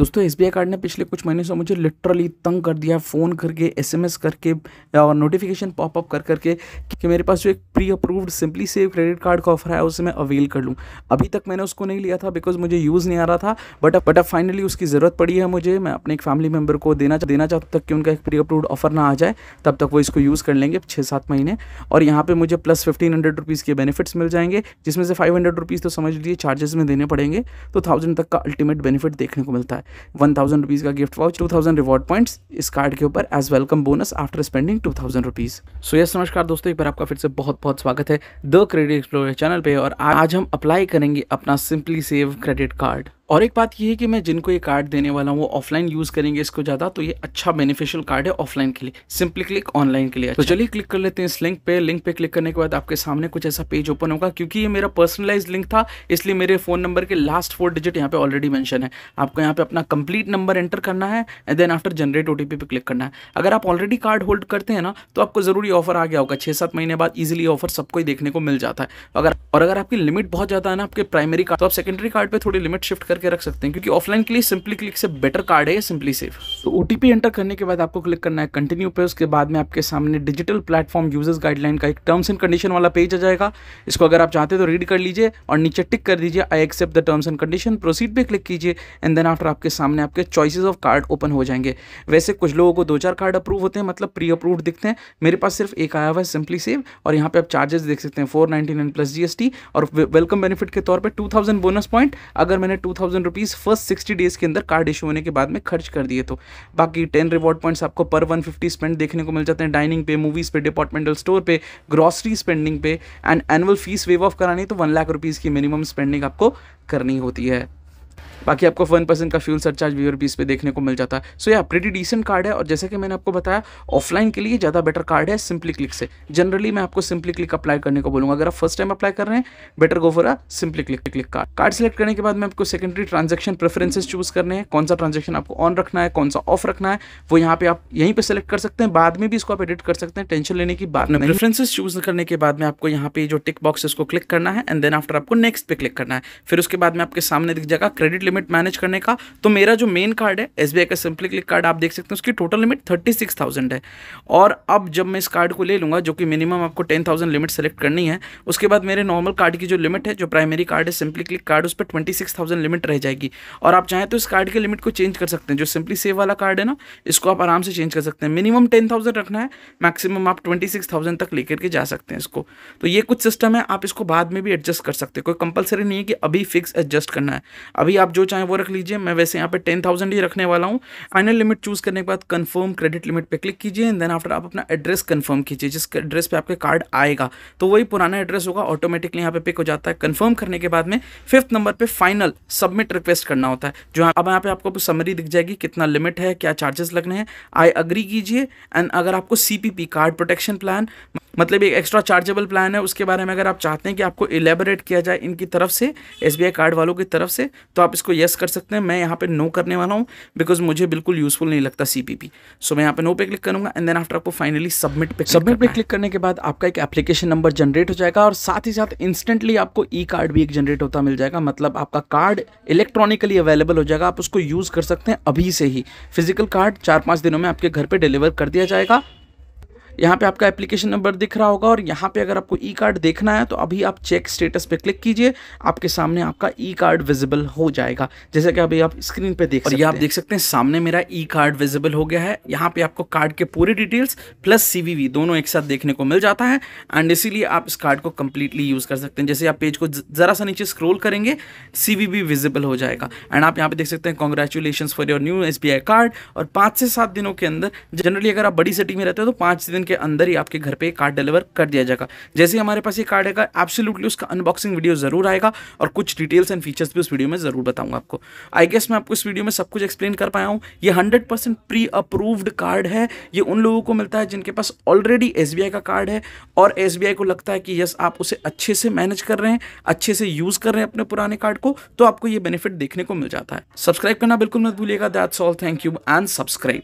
दोस्तों S card ने पिछले कुछ महीने से मुझे लिटरली तंग कर दिया फ़ोन करके एसएमएस करके और नोटिफिकेशन पॉपअप कर करके कि मेरे पास जो एक pre approved simply save credit card का ऑफर है उसे मैं अवेल कर लूँ अभी तक मैंने उसको नहीं लिया था बिकॉज मुझे यूज़ नहीं आ रहा था बट बट अब फाइनली उसकी ज़रूरत पड़ी है मुझे मैं अपने एक फैमिली मेम्बर को देना देना चाहता तक कि उनका एक प्री अप्रूव्ड ऑफर ना आ जाए तब तक वो इसको यूज़ कर लेंगे छः सात महीने और यहाँ पर मुझे प्लस फिफ्टीन हंड्रेड रुपीज़ के बेनिफिट्स मिल जाएंगे जिसमें से फाइव हंड्रेड रुपीज़ तो समझ लीजिए चार्जेस में देने पड़ेंगे तो थाउजेंड तक का अल्टीमेट बेनिफिट देखने को मिलता है वन थाउजेंड रुपीज़ का gift voucher two thousand reward points इस कार्ड के ऊपर as welcome bonus after spending two thousand rupees so yes नमस्कार दोस्तों एक बार आपका फिर से बहुत बहुत स्वागत है द क्रेडिट एक्सप्लोर चैनल पर और आज हम अप्लाई करेंगे अपना सिंपली सेव क्रेडिट कार्ड और एक बात ये है कि मैं जिनको ये कार्ड देने वाला हूँ वो ऑफलाइन यूज़ करेंगे इसको ज़्यादा तो ये अच्छा बेनिफिशियल कार्ड है ऑफलाइन के लिए सिंपली क्लिक ऑनलाइन के लिए तो अच्छा। चलिए क्लिक कर लेते हैं इस लिंक पे लिंक पे क्लिक करने के बाद आपके सामने कुछ ऐसा पेज ओपन होगा क्योंकि ये मेरा पर्सनलाइज लिंक था इसलिए मेरे फ़ोन नंबर के लास्ट फोर डिजिट यहाँ पे ऑलरेडी मैंशन है आपको यहाँ पे अपना कंप्लीट नंबर एंटर करना है एंड देन आफ्टर जनरेट ओ पे क्लिक करना है अगर आप ऑलरेडी कार्ड होल्ड करते हैं ना तो आपको ज़रूरी ऑफर आ गया होगा छः सात महीने बाद ईजिली ऑफर सबको ही देखने को मिल जाता है अगर और अगर आपकी लिमिट बहुत ज़्यादा है ना आपके प्राइमरी कार्ड तो आप सेकेंडरी कार्ड पर थोड़ी लिमिट शिफ्ट करके रख सकते हैं क्योंकि ऑफलाइन के लिए सिंपली क्लिक से बेटर कार्ड है सिंपली सेफ तो ओ एंटर करने के बाद आपको क्लिक करना है कंटिन्यू पे उसके बाद में आपके सामने डिजिटल प्लेटफॉर्म यूजर्स गाइडलाइन का एक टर्म्स एंड कंडीशन वाला पेज आ जाएगा इसको अगर आप चाहते तो रीड कर लीजिए और नीचे टिक कर दीजिए I accept the terms and condition proceed पे क्लिक कीजिए एंड देन आफ्टर आपके सामने आपके चॉइसिस ऑफ कार्ड ओपन हो जाएंगे वैसे कुछ लोगों को दो चार कार्ड अप्रूव होते हैं मतलब प्री अप्रूव दिखते हैं मेरे पास सिर्फ एक आया हुआ है सिंपली सेव और यहाँ पे आप चार्जेस देख सकते हैं फोर प्लस जीएसटी और वेलकम बेनिफिट के तौर पर टू बोनस पॉइंट अगर मैंने two thousand rupees first sixty days के अंदर कार्ड इशू होने के बाद में खर्च कर दिए तो बाकी टेन रिवॉर्ड पॉइंट्स आपको पर वन फिफ्टी स्पेंड देखने को मिल जाते हैं डाइनिंग पे मूवीज़ पे डिपार्टमेंटल स्टोर पे ग्रॉसरी स्पेंडिंग पे and annual fee waive off करानी तो वन लाख रुपीज़ की मिनिमम स्पेंडिंग आपको करनी होती है बाकी आपको वन परसेंट का फ्यूल सरचार्ज व्यूअर बीस पे देखने को मिल जाता है सो यह प्रेटी डिसेंट कार्ड है और जैसे कि मैंने आपको बताया ऑफलाइन के लिए ज़्यादा बेटर कार्ड है सिंपली क्लिक से जनरली मैं आपको सिंपली क्लिक अप्लाई करने को बोलूँगा अगर आप फर्स्ट टाइम अप्लाई कर रहे हैं better go for a simply click click card card select करने के बाद मैं आपको सेकेंडरी ट्रांजेक्शन प्रेफरेंसेज चूज करने हैं कौन सा ट्रांजेक्शन आपको ऑन रखना है कौन सा ऑफ रखना है वो यहाँ पे आप यहीं पर सेलेक्ट कर सकते हैं बाद में भी इसको आप एडिट कर सकते हैं टेंशन लेने की बात नहीं प्रेफरेंसेस चूज करने के बाद में आपको यहाँ पे जो टिक बॉक्स उसको क्लिक करना है एंड देन आफ्टर आपको नेक्स्ट पे क्लिक करना है फिर उसके बाद में आपके सामने दिख जाएगा क्रेडिट लिमिट मैनेज करने का तो मेरा जो मेन कार्ड है एस का सिंपली क्लिक कार्ड आप देख सकते हैं उसकी total limit thirty six thousand है और अब जब मैं इस कार्ड को ले लूँगा जो कि मिनिमम आपको टेन थाउजेंड लिमिट सेलेक्ट करनी है उसके बाद मेरे नॉर्मल कार्ड की जो लिमिट है जो प्राइमरी कार्ड है सिंपली क्लिक कार्ड उस पर ट्वेंटी लिमिट रह जाएगी और आप चाहें तो इस कार्ड की लिमिट को चेंज कर सकते हैं जो सिंपली सेव वाला कार्ड है ना इसको आप आराम से चेंज कर सकते हैं मिनिमम टेन थाउजेंड रखना है मैक्सिमम आप ट्वेंटी सिक्स थाउजेंड तक लेकर के जा सकते हैं इसको तो ये कुछ सिस्टम है आप इसको बाद में भी एडजस्ट कर सकते हैं कोई कंपलसरी नहीं है कि अभी फिक्स एडजस्ट करना है अभी आप जो जो चाहे वो रख लीजिए मैं वैसे यहाँ पे टेन थाउजेंड ही रखने वाला हूँ फाइनल लिमिट चूज़ करने के बाद कंफर्म क्रेडिट लिमिट पे क्लिक कीजिए एंड देन आफ्टर आप अपना एड्रेस कंफर्म कीजिए जिस एड्रेस पे आपके कार्ड आएगा तो वही पुराना एड्रेस होगा ऑटोमेटिकली यहाँ पे पिक हो जाता है कन्फर्म करने के बाद में फिफ्थ नंबर पर फाइनल सबमिट रिक्वेस्ट करना होता है जो अब यहाँ पे आपको समरी दिख जाएगी कितना लिमिट है क्या चार्जेस लगने हैं आई अग्री कीजिए एंड अगर आपको सी कार्ड प्रोटेक्शन प्लान मतलब एक एक्स्ट्रा चार्जेबल प्लान है उसके बारे में अगर आप चाहते हैं कि आपको इलेबोरेट किया जाए इनकी तरफ से एस कार्ड वालों की तरफ से तो आप इसको येस कर सकते हैं मैं यहाँ पे नो करने वाला हूँ बिकॉज मुझे बिल्कुल यूजफुल नहीं लगता सी सो मैं यहाँ पे नो पे क्लिक करूँगा एंड देन आफ्टर आपको फाइनली सबमिट पे सबमिट पे क्लिक करने के बाद आपका एक एप्लीकेशन नंबर जनरेट हो जाएगा और साथ ही साथ इंस्टेंटली आपको ई कार्ड भी एक जनरेट होता मिल जाएगा मतलब आपका कार्ड इलेक्ट्रॉनिकली अवेलेबल हो जाएगा आप उसको यूज़ कर सकते हैं अभी से ही फिजिकल कार्ड चार पाँच दिनों में आपके घर पर डिलीवर कर दिया जाएगा यहाँ पे आपका एप्लीकेशन नंबर दिख रहा होगा और यहाँ पे अगर आपको ई कार्ड देखना है तो अभी आप चेक स्टेटस पे क्लिक कीजिए आपके सामने आपका ई कार्ड विजिबल हो जाएगा जैसे कि अभी आप स्क्रीन पे देख और सकते आप देख सकते हैं सामने मेरा ई कार्ड विजिबल हो गया है यहाँ पे आपको कार्ड के पूरे डिटेल्स प्लस सी दोनों एक साथ देखने को मिल जाता है एंड इसीलिए आप इस कार्ड को कंप्लीटली यूज़ कर सकते हैं जैसे आप पेज को ज़रा सा नीचे स्क्रोल करेंगे सी विजिबल हो जाएगा एंड आप यहाँ पर देख सकते हैं congratulation for your new S card और पाँच से सात दिनों के अंदर जनरली अगर आप बड़ी सिटी में रहते हो तो पाँच दिन दिन के अंदर ही आपके घर पर कार्ड डिलीवर कर दिया जाएगा जैसे ही हमारे पास ये कार्ड आएगा एब्सोल्युटली उसका अनबॉक्सिंग वीडियो जरूर आएगा और कुछ डिटेल्स एंड फीचर्स भी उस वीडियो में जरूर बताऊंगा आपको आई गेस मैं आपको इस वीडियो में सब कुछ एक्सप्लेन कर पाया हूँ ये hundred percent pre approved card है ये उन लोगों को मिलता है जिनके पास ऑलरेडी एस का कार्ड है और एस को लगता है कि यस आप उसे अच्छे से मैनेज कर रहे हैं अच्छे से यूज़ कर रहे हैं अपने पुराने कार्ड को तो आपको ये बेनिफिट देखने को मिल जाता है सब्सक्राइब करना बिल्कुल मत भूलिएगा that's all thank you and subscribe